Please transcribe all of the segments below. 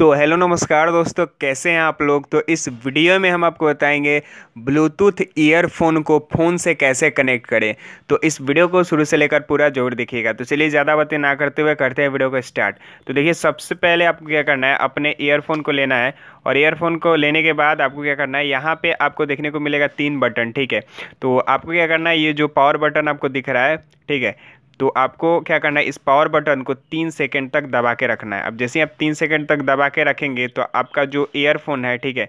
तो हेलो नमस्कार दोस्तों कैसे हैं आप लोग तो इस वीडियो में हम आपको बताएंगे ब्लूटूथ ईयरफोन को फ़ोन से कैसे कनेक्ट करें तो इस वीडियो को शुरू से लेकर पूरा जोर देखिएगा तो चलिए ज़्यादा बातें ना करते हुए करते हैं वीडियो को स्टार्ट तो देखिए सबसे पहले आपको क्या करना है अपने ईयरफोन को लेना है और ईयरफोन को लेने के बाद आपको क्या करना है यहाँ पर आपको देखने को मिलेगा तीन बटन ठीक है तो आपको क्या करना है ये जो पावर बटन आपको दिख रहा है ठीक है तो आपको क्या करना है इस पावर बटन को तीन सेकेंड तक दबा के रखना है अब जैसे आप तीन सेकेंड तक दबा के रखेंगे तो आपका जो ईयरफोन है ठीक है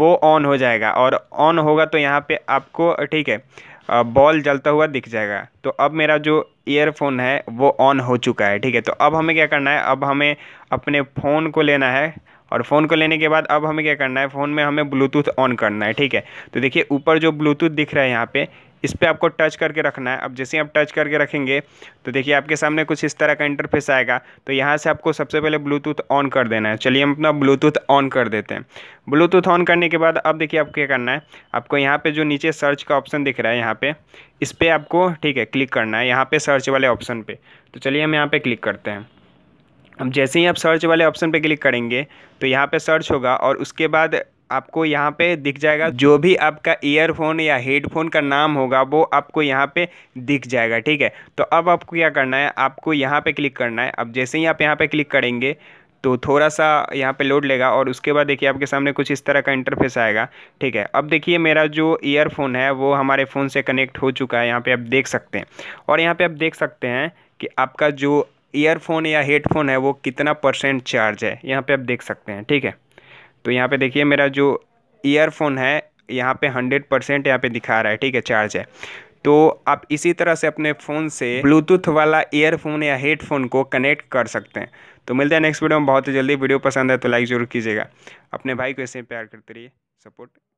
वो ऑन हो जाएगा और ऑन होगा तो यहाँ पे आपको ठीक है बॉल जलता हुआ दिख जाएगा तो अब मेरा जो ईयरफोन है वो ऑन हो चुका है ठीक है तो अब हमें क्या करना है अब हमें अपने फ़ोन को लेना है और फ़ोन को लेने के बाद अब हमें क्या करना है फ़ोन में हमें ब्लूटूथ ऑन करना है ठीक है तो देखिए ऊपर जो ब्लूटूथ दिख रहा है यहाँ पे इस पर आपको टच करके रखना है अब जैसे आप टच करके रखेंगे तो देखिए आपके सामने कुछ इस तरह का इंटरफेस आएगा तो यहाँ से आपको सबसे पहले ब्लूटूथ ऑन कर देना है चलिए हम अपना ब्लूटूथ ऑन कर देते हैं ब्लूटूथ ऑन करने के बाद अब देखिए आप क्या करना है आपको यहाँ पर जो नीचे सर्च का ऑप्शन दिख रहा है यहाँ पर इस पर आपको ठीक है क्लिक करना है यहाँ पर सर्च वाले ऑप्शन पर तो चलिए हम यहाँ पर क्लिक करते हैं अब जैसे ही आप सर्च वाले ऑप्शन पे क्लिक करेंगे तो यहाँ पे सर्च होगा और उसके बाद आपको यहाँ पे दिख जाएगा जो भी आपका ईयरफोन या हेडफोन का नाम होगा वो आपको यहाँ पे दिख जाएगा ठीक है तो अब आपको क्या करना है आपको यहाँ पे क्लिक करना है अब जैसे ही आप यहाँ पे क्लिक करेंगे तो थोड़ा सा यहाँ पे लोड लेगा और उसके बाद देखिए आपके सामने कुछ इस तरह का इंटरफेस आएगा ठीक है अब देखिए मेरा जो ईयरफोन है वो हमारे फ़ोन से कनेक्ट हो चुका है यहाँ पर आप देख सकते हैं और यहाँ पर आप देख सकते हैं कि आपका जो ईयरफोन या हेडफोन है वो कितना परसेंट चार्ज है यहाँ पर आप देख सकते हैं ठीक है तो यहाँ पे देखिए मेरा जो ईयरफोन है यहाँ पे हंड्रेड परसेंट यहाँ पे दिखा रहा है ठीक है चार्ज है तो आप इसी तरह से अपने फ़ोन से ब्लूटूथ वाला ईयरफोन या हेडफोन को कनेक्ट कर सकते हैं तो मिलते हैं नेक्स्ट वीडियो में बहुत ही जल्दी वीडियो पसंद है तो लाइक ज़रूर कीजिएगा अपने भाई को ऐसे प्यार करते रहिए सपोर्ट